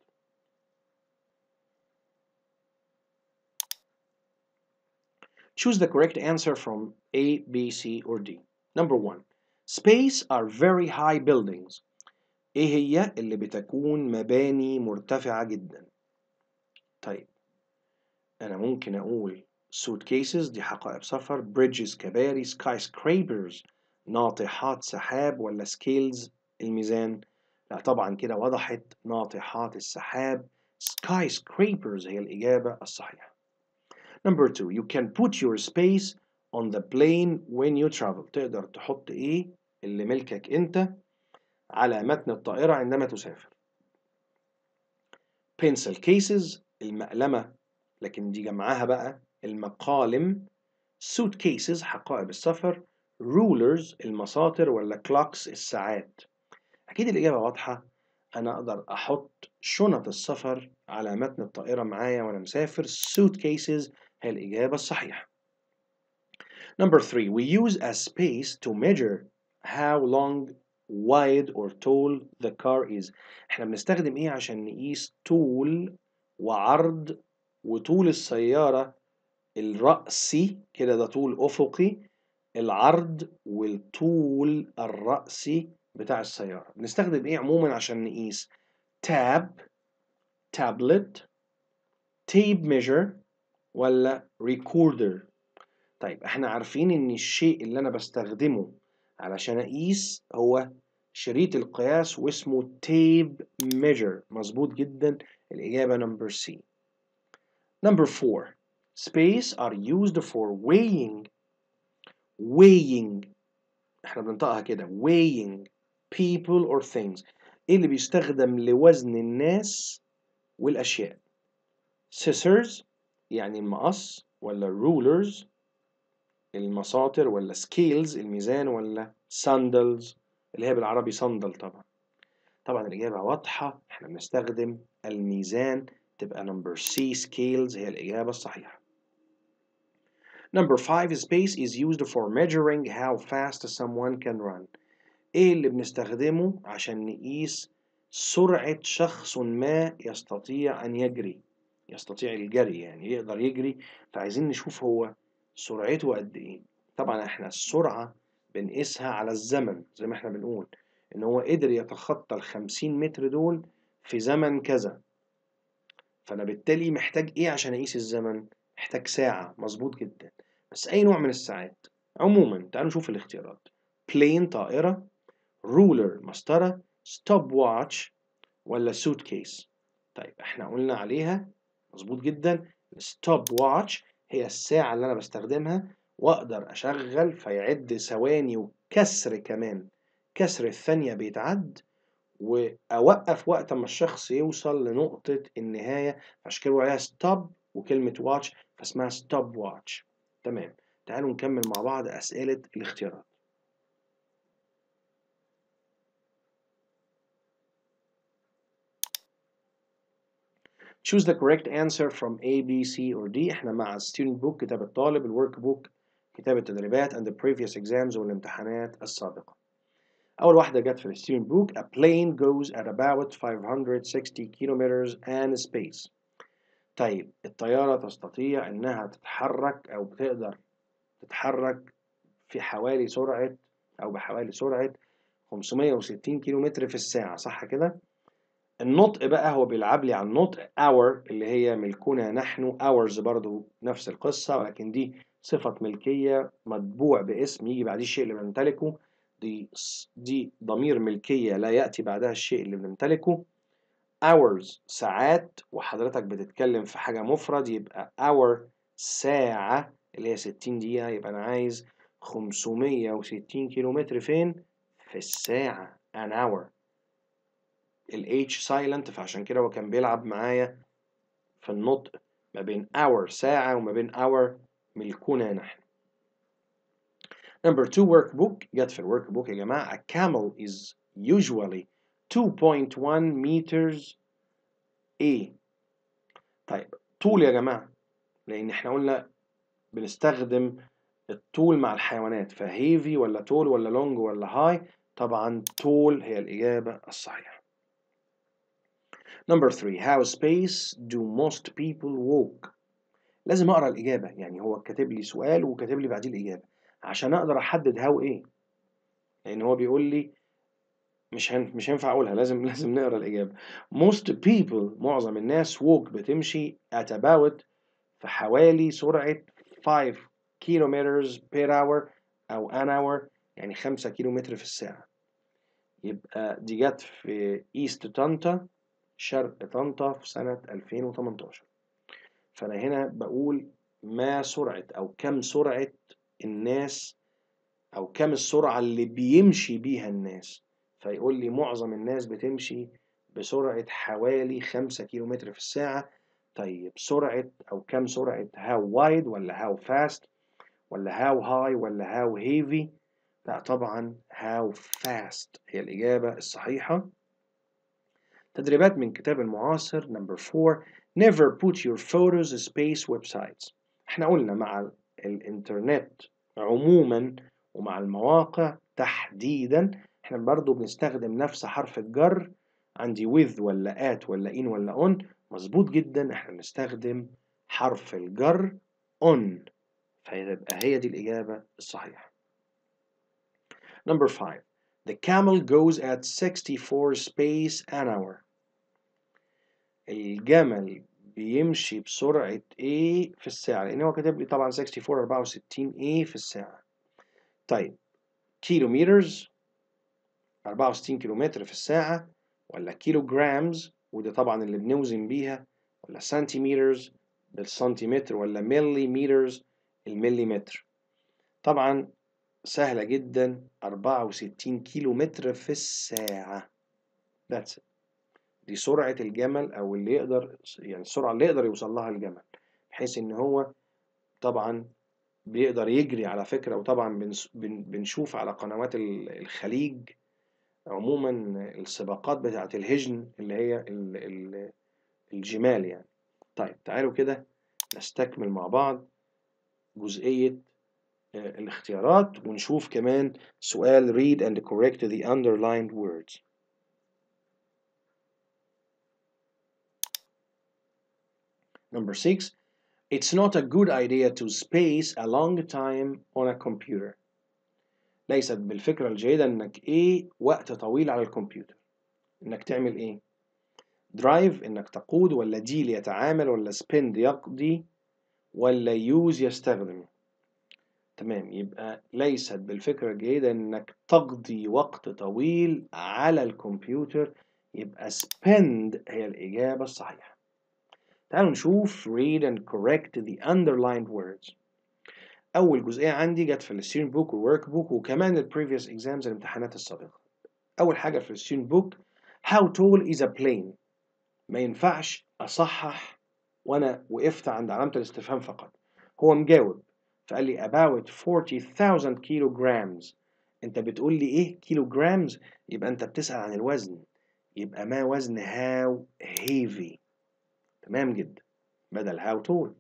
Choose the correct answer from A, B, C or D Number one Space are very high buildings إيه هي اللي بتكون مباني مرتفعة جدا طيب أنا ممكن أقول suitcases دي حقائب سفر bridges كباري skyscrapers ناطحات سحاب ولا scales الميزان لا طبعا كده وضحت ناطحات السحاب سكاي سكريبرز هي الإجابة الصحيحة number two you can put your space on the plane when you travel تقدر تحط إيه اللي ملكك أنت على متن الطائرة عندما تسافر pencil cases المقلمة لكن دي جمعها بقى المقالم suitcases حقائب السفر rulers المساطر ولا clocks الساعات أكيد الإجابة واضحة أنا أقدر أحط شنط السفر على متن الطائرة معايا وأنا مسافر سوت كيسز هي الإجابة الصحيحة Number three, we use a space to measure how long, wide or tall the car is. احنا بنستخدم ايه عشان نقيس طول وعرض وطول السيارة الرأسي كده ده طول أفقي العرض والطول الرأسي بتاع السيارة بنستخدم ايه عموما عشان نقيس تاب تابلت تيب ميجر ولا ريكوردر طيب احنا عارفين ان الشيء اللي انا بستخدمه علشان اقيس هو شريط القياس واسمه تيب ميجر مظبوط جدا الإجابة نمبر سي نمبر 4 space are used for weighing weighing احنا بننطقها كده weighing people or things ايه اللي بيستخدم لوزن الناس والأشياء scissors يعني المقص ولا rulers المساطر ولا scales الميزان ولا sandals اللي هي بالعربي صندل طبعا طبعا الإجابة واضحة احنا بنستخدم الميزان تبقى number C scales هي الإجابة الصحيحة Number 5 space is used for measuring how fast someone can run إيه اللي بنستخدمه عشان نقيس سرعة شخص ما يستطيع أن يجري يستطيع الجري يعني يقدر يجري فعايزين نشوف هو سرعته قد إيه طبعا إحنا السرعة بنقيسها على الزمن زي ما إحنا بنقول إن هو قدر يتخطى الخمسين متر دول في زمن كذا فأنا بالتالي محتاج إيه عشان أقيس الزمن؟ محتاج ساعة مظبوط جدا بس أي نوع من الساعات عموما تعالوا نشوف الاختيارات بلين طائرة رولر مسطرة ستوب واتش ولا سوت كيس طيب احنا قلنا عليها مظبوط جدا الستوب واتش هي الساعة اللي انا بستخدمها واقدر اشغل فيعد ثواني وكسر كمان كسر الثانية بيتعد واوقف وقت ما الشخص يوصل لنقطة النهاية عشان كده عليها ستوب وكلمة واتش فاسمها ستوب واتش تمام تعالوا نكمل مع بعض اسئلة الاختيارات choose the correct answer from A, B, C or D احنا مع student book كتاب الطالب الورك workbook كتاب التدريبات and the previous exams والامتحانات السابقة أول واحدة جت في student book a plane goes at about 560 kilometers and space طيب الطيارة تستطيع إنها تتحرك أو بتقدر تتحرك في حوالي سرعة أو بحوالي سرعة 560 كيلومتر في الساعة صح كده؟ النطق بقى هو بيلعب لي على النطق our اللي هي ملكنا نحن ours برضو نفس القصة ولكن دي صفة ملكية مطبوع باسم يجي بعديه الشيء اللي بنمتلكه دي دي ضمير ملكية لا يأتي بعدها الشيء اللي بنمتلكه hours ساعات وحضرتك بتتكلم في حاجة مفرد يبقى hour ساعة اللي هي 60 دقيقة يبقى أنا عايز 560 كيلومتر فين؟ في الساعة an hour الاتش سايلنت فعشان كده هو كان بيلعب معايا في النطق ما بين اور ساعة وما بين اور ملكنا نحن Number two workbook جت في الورك بوك يا جماعة a camel is usually 2.1 meters A طيب طول يا جماعة لأن احنا قلنا بنستخدم الطول مع الحيوانات فهيفي ولا طول ولا لونج ولا هاي طبعا طول هي الإجابة الصحيحة نمبر 3 how space do most people walk لازم اقرا الاجابه يعني هو كاتب لي سؤال وكاتب لي بعديه الاجابه عشان اقدر احدد هاو ايه لان هو بيقول لي مش هن... مش هينفع اقولها لازم لازم نقرا الاجابه most people معظم الناس walk بتمشي at about في حوالي سرعه 5 كيلومترز بير اور او ان اور يعني 5 كيلومتر في الساعه يبقى دي جت في ايست طنطا شرق طنطا في سنة 2018 فأنا هنا بقول ما سرعة أو كم سرعة الناس أو كم السرعة اللي بيمشي بيها الناس فيقول لي معظم الناس بتمشي بسرعة حوالي 5 كيلومتر في الساعة طيب سرعة أو كم سرعة هاو وايد ولا هاو فاست ولا هاو هاي ولا هاو هيفي لا طبعا هاو فاست هي الإجابة الصحيحة تدريبات من كتاب المعاصر نمبر 4 never put your photos space websites احنا قلنا مع الانترنت عموما ومع المواقع تحديدا احنا برضو بنستخدم نفس حرف الجر عندي with ولا at ولا in ولا on مظبوط جدا احنا بنستخدم حرف الجر on فيبقى هي دي الإجابة الصحيحة number 5 the camel goes at 64 space an hour الجمل بيمشي بسرعة ايه في الساعة لان هو كاتب لي طبعا 64 64 ايه في الساعة طيب كيلو مترز 64 كيلو متر في الساعة ولا كيلو جرامز وده طبعا اللي بنوزن بيها ولا سنتيمترز بالسنتيمتر ولا ملي مترز المليمتر طبعا سهلة جدا 64 كيلو متر في الساعة That's it. دي سرعة الجمل أو اللي يقدر يعني السرعة اللي يقدر يوصل لها الجمل بحيث إن هو طبعا بيقدر يجري على فكرة وطبعا بنشوف على قنوات الخليج عموما السباقات بتاعة الهجن اللي هي الجمال يعني طيب تعالوا كده نستكمل مع بعض جزئية آه، الاختيارات ونشوف كمان سؤال read and correct the underlined words Number six, it's not a good idea to space a long time on a computer. ليست بالفكرة الجيدة انك ايه وقت طويل على الكمبيوتر انك تعمل ايه درايف انك تقود ولا ديل يتعامل ولا سبند يقضي ولا يوز يستخدم تمام يبقى ليست بالفكرة الجيدة انك تقضي وقت طويل على الكمبيوتر يبقى spend هي الإجابة الصحيحة تعالوا نشوف read and correct the underlined words أول جزئية عندي جت في الستودنت بوك والورك بوك وكمان previous exams الامتحانات السابقة أول حاجة في الستودنت بوك how tall is a plane ما ينفعش أصحح وأنا وقفت عند علامة الاستفهام فقط هو مجاوب فقال لي about 40,000 كيلو جرامز أنت بتقول لي إيه كيلو جرامز يبقى أنت بتسأل عن الوزن يبقى ما وزن how heavy تمام جدا بدل هاو تول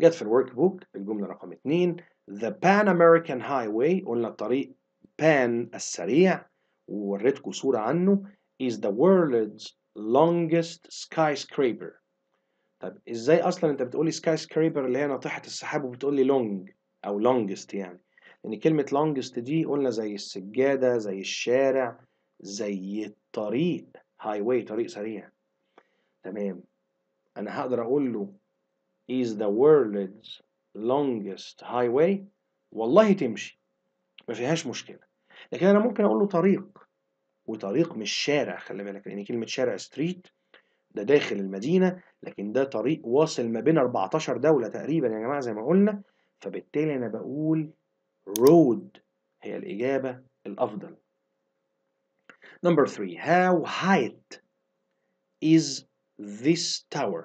جت في الورك بوك الجملة رقم ذا بان امريكان هاي واي قلنا الطريق بان السريع ووريتكم صورة عنه is the world's longest skyscraper طب ازاي اصلا انت بتقولي سكاي سكريبر اللي هي ناطحة السحاب وبتقولي لونج او لونجست يعني لان يعني كلمة لونجست دي قلنا زي السجادة زي الشارع زي الطريق هاي واي طريق سريع تمام انا هقدر اقول له is the world's longest highway والله تمشي ما فيهاش مشكله لكن انا ممكن اقول له طريق وطريق مش شارع خلي بالك لان كلمه شارع ستريت ده داخل المدينه لكن ده طريق واصل ما بين 14 دوله تقريبا يا جماعه زي ما قلنا فبالتالي انا بقول road هي الاجابه الافضل Number three, how height is this tower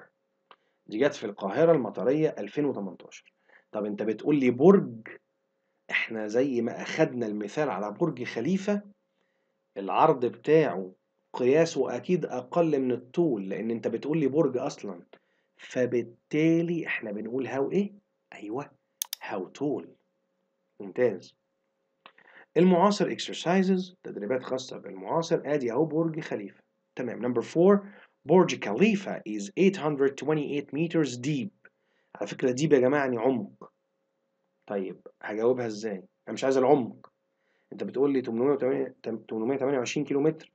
دي جت في القاهرة المطرية 2018 طب انت بتقول لي برج احنا زي ما اخدنا المثال على برج خليفة العرض بتاعه قياسه اكيد اقل من الطول لان انت بتقول لي برج اصلا فبالتالي احنا بنقول هاو ايه ايوه هاو طول ممتاز المعاصر exercises تدريبات خاصة بالمعاصر ادي اهو برج خليفة تمام نمبر 4 برج خليفة is 828 meters deep على فكرة deep يا جماعة يعني عمق طيب هجاوبها ازاي؟ أنا مش عايز العمق أنت بتقول لي 828 كيلو متر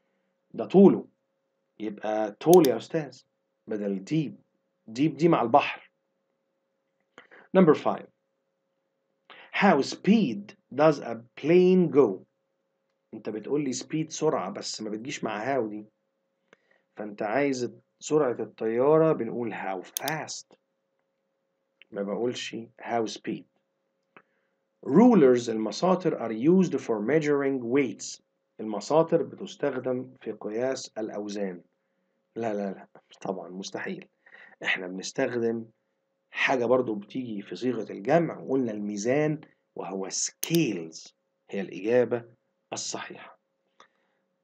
ده طوله يبقى طول يا أستاذ بدل ديب ديب دي مع البحر Number 5 How speed does a plane go؟ أنت بتقول لي speed سرعة بس ما بتجيش مع how دي فأنت عايز سرعة الطيارة بنقول how fast ما بقولش how speed rulers المساطر are used for measuring weights المساطر بتستخدم في قياس الأوزان لا لا لا طبعا مستحيل احنا بنستخدم حاجة برضو بتيجي في صيغة الجمع قلنا الميزان وهو scales هي الإجابة الصحيحة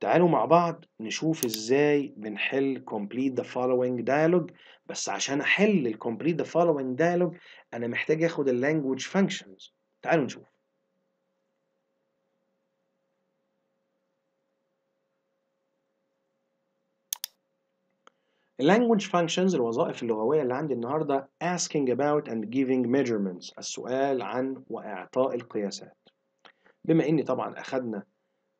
تعالوا مع بعض نشوف ازاي بنحل complete the following dialog بس عشان احل ال complete the following dialog انا محتاج اخد ال language functions تعالوا نشوف language functions الوظائف اللغوية اللي عندي النهاردة asking about and giving measurements السؤال عن وإعطاء القياسات بما إني طبعا أخدنا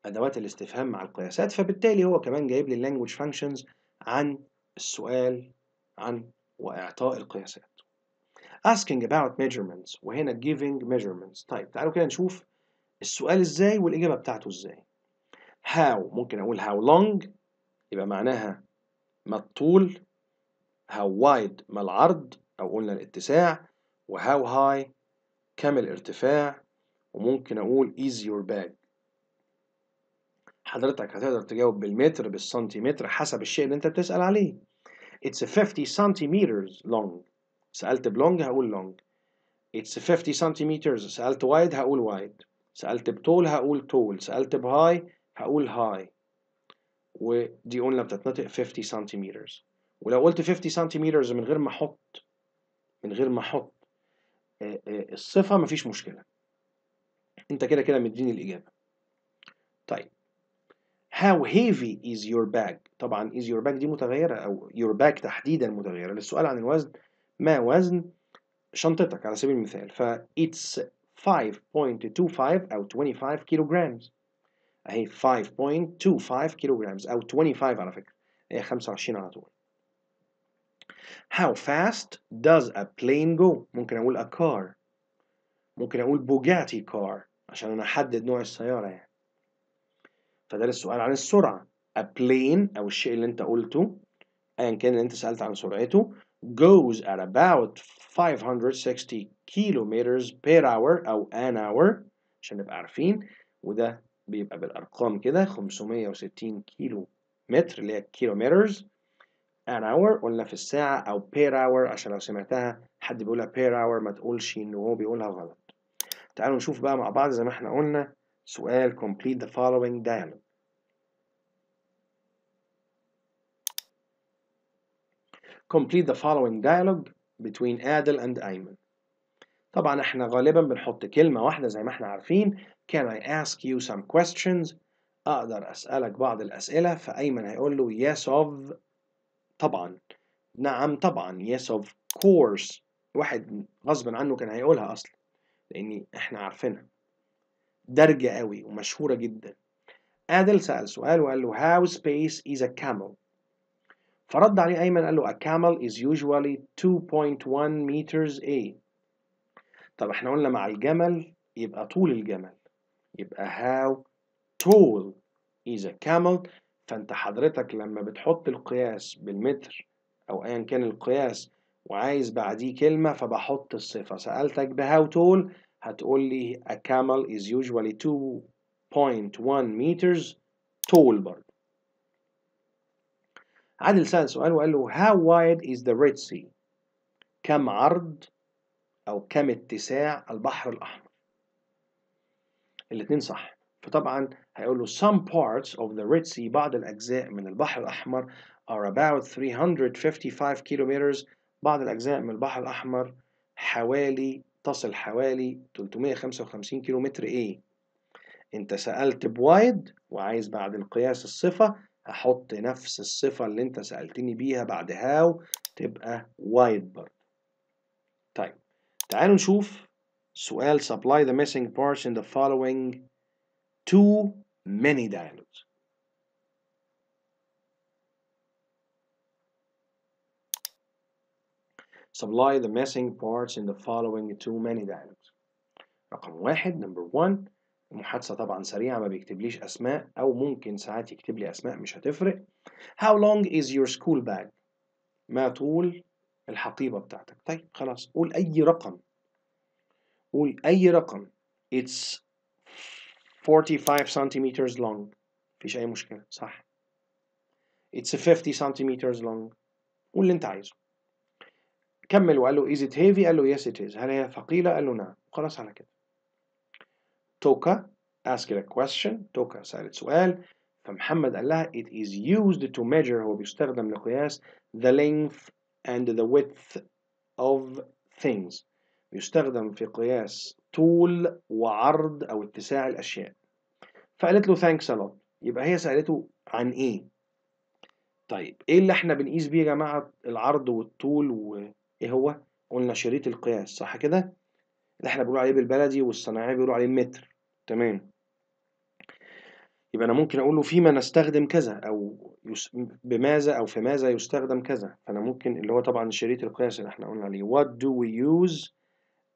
أدوات الاستفهام مع القياسات فبالتالي هو كمان جايب لي اللانجوج فانكشنز عن السؤال عن وإعطاء القياسات asking about measurements وهنا giving measurements طيب تعالوا كده نشوف السؤال ازاي والإجابة بتاعته ازاي how ممكن أقول how long يبقى معناها ما الطول how wide ما العرض أو قلنا الاتساع وهاو هاي كم الارتفاع وممكن أقول is your bag حضرتك هتقدر تجاوب بالمتر بالسنتيمتر حسب الشيء اللي انت بتسأل عليه It's 50 centimeters long سألت بلونج هقول لونج. It's 50 centimeters سألت وايد هقول وايد. سألت بطول هقول طول سألت بهاي هقول هاي. ودي قلنا بتتنطق 50 centimeters. ولو قلت 50 centimeters من غير ما احط من غير ما احط آه، آه، الصفة مفيش مشكلة انت كده كده مديني الإجابة طيب How heavy is your bag طبعا is your bag دي متغيرة أو your bag تحديدا متغيرة للسؤال عن الوزن ما وزن شنطتك على سبيل المثال ف it's 5.25 أو 25 كيلو جرامز أهي 5.25 كيلو جرامز أو 25 على فكرة هي 25 على طول How fast does a plane go ممكن أقول a car ممكن أقول بوجاتي car عشان أنا أحدد نوع السيارة يعني فده السؤال عن السرعة a plane أو الشيء اللي أنت قلته أيا كان اللي أنت سألت عن سرعته goes at about 560 kilometers per hour أو an hour عشان نبقى عارفين وده بيبقى بالأرقام كده 560 كيلو متر اللي هي كيلومترز an hour قلنا في الساعة أو per hour عشان لو سمعتها حد بيقولها per hour ما تقولش إن هو بيقولها غلط تعالوا نشوف بقى مع بعض زي ما احنا قلنا سؤال complete the following dialogue complete the following dialogue between Adel and Ayman طبعا احنا غالبا بنحط كلمة واحدة زي ما احنا عارفين can I ask you some questions اقدر اسألك بعض الاسئلة فايمن هيقول له yes of طبعا نعم طبعا yes of course واحد غصب عنه كان هيقولها اصلا لان احنا عارفينها دارجة قوي ومشهورة جدا أدل سأل سؤال وقال له how space is a camel فرد عليه أيمن قال له a camel is usually 2.1 meters a طب احنا قلنا مع الجمل يبقى طول الجمل يبقى how tall is a camel فانت حضرتك لما بتحط القياس بالمتر او ايا كان القياس وعايز بعديه كلمة فبحط الصفة سألتك بهاو تول هتقول لي a camel is usually 2.1 meters tall برضه عادل سأل سؤال وقال له how wide is the Red Sea كم عرض أو كم اتساع البحر الأحمر الاتنين صح فطبعا هيقول له some parts of the Red Sea بعض الأجزاء من البحر الأحمر are about 355 kilometers بعض الأجزاء من البحر الأحمر حوالي تصل حوالي 355 كيلومتر ايه انت سألت بوايد وعايز بعد القياس الصفة هحط نفس الصفة اللي انت سألتني بيها بعد هاو تبقى وايد برضه طيب تعالوا نشوف سؤال supply the missing parts in the following two many dialogues Supply the missing parts in the following two many dialogues. رقم واحد نمبر one المحادثة طبعا سريعة ما بيكتبليش أسماء أو ممكن ساعات يكتب لي أسماء مش هتفرق. How long is your school bag؟ ما طول الحقيبة بتاعتك؟ طيب خلاص قول أي رقم. قول أي رقم. It's 45 centimeters long. مفيش أي مشكلة صح. It's 50 centimeters long. قول اللي أنت عايزه. كمل وقال له is it heavy قال له yes it is هل هي ثقيلة قال له نعم خلاص على كده توكا asked a question توكا سألت سؤال فمحمد قال لها it is used to measure هو بيستخدم لقياس the length and the width of things بيستخدم في قياس طول وعرض أو اتساع الأشياء فقالت له thanks a lot يبقى هي سألته عن إيه طيب إيه اللي إحنا بنقيس بيه يا جماعة العرض والطول و... ايه هو قلنا شريط القياس صح كده اللي احنا بنقول عليه بالبلدي والصناعيه بيقولوا عليه متر تمام يبقى انا ممكن اقول له فيما نستخدم كذا او يس... بماذا او في ماذا يستخدم كذا فانا ممكن اللي هو طبعا شريط القياس اللي احنا قلنا عليه what do we use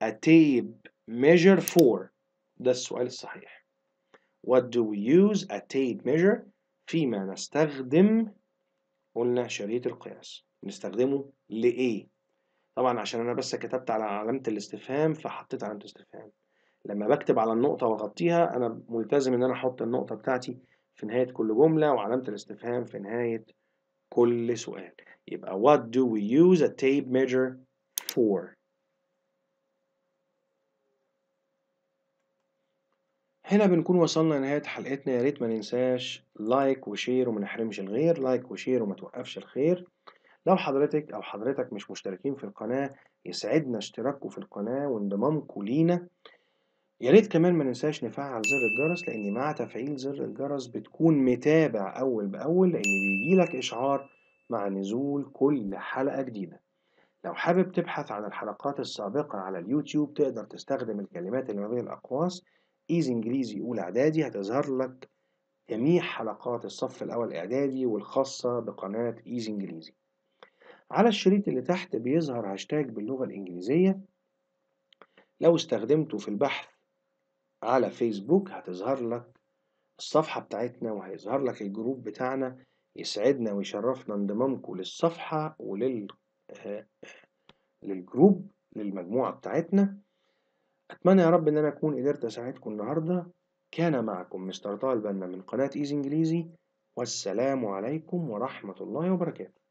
a tape measure for ده السؤال الصحيح what do we use a tape measure فيما نستخدم قلنا شريط القياس نستخدمه لإيه طبعا عشان انا بس كتبت على علامة الاستفهام فحطيت علامة استفهام لما بكتب على النقطة واغطيها انا ملتزم ان انا احط النقطة بتاعتي في نهاية كل جملة وعلامة الاستفهام في نهاية كل سؤال يبقى what do we use a tape measure for هنا بنكون وصلنا لنهاية حلقتنا يا ريت ما ننساش لايك وشير وما نحرمش الغير لايك وشير وما توقفش الخير لو حضرتك أو حضرتك مش مشتركين في القناة يسعدنا اشتراككم في القناة وانضمامكم لينا يا ريت كمان ما ننساش نفعل زر الجرس لأن مع تفعيل زر الجرس بتكون متابع أول بأول لأن بيجيلك إشعار مع نزول كل حلقة جديدة لو حابب تبحث عن الحلقات السابقة على اليوتيوب تقدر تستخدم الكلمات اللي ما بين الأقواس إيزي إنجليزي أولى إعدادي هتظهر لك جميع حلقات الصف الأول إعدادي والخاصة بقناة إيزي إنجليزي على الشريط اللي تحت بيظهر هاشتاج باللغة الإنجليزية لو استخدمته في البحث على فيسبوك هتظهر لك الصفحة بتاعتنا وهيظهر لك الجروب بتاعنا يسعدنا ويشرفنا انضمامكم للصفحة ولل آه، للجروب للمجموعة بتاعتنا أتمنى يا رب إن أنا أكون قدرت أساعدكم النهاردة كان معكم مستر طه البنا من قناة إيزي إنجليزي والسلام عليكم ورحمة الله وبركاته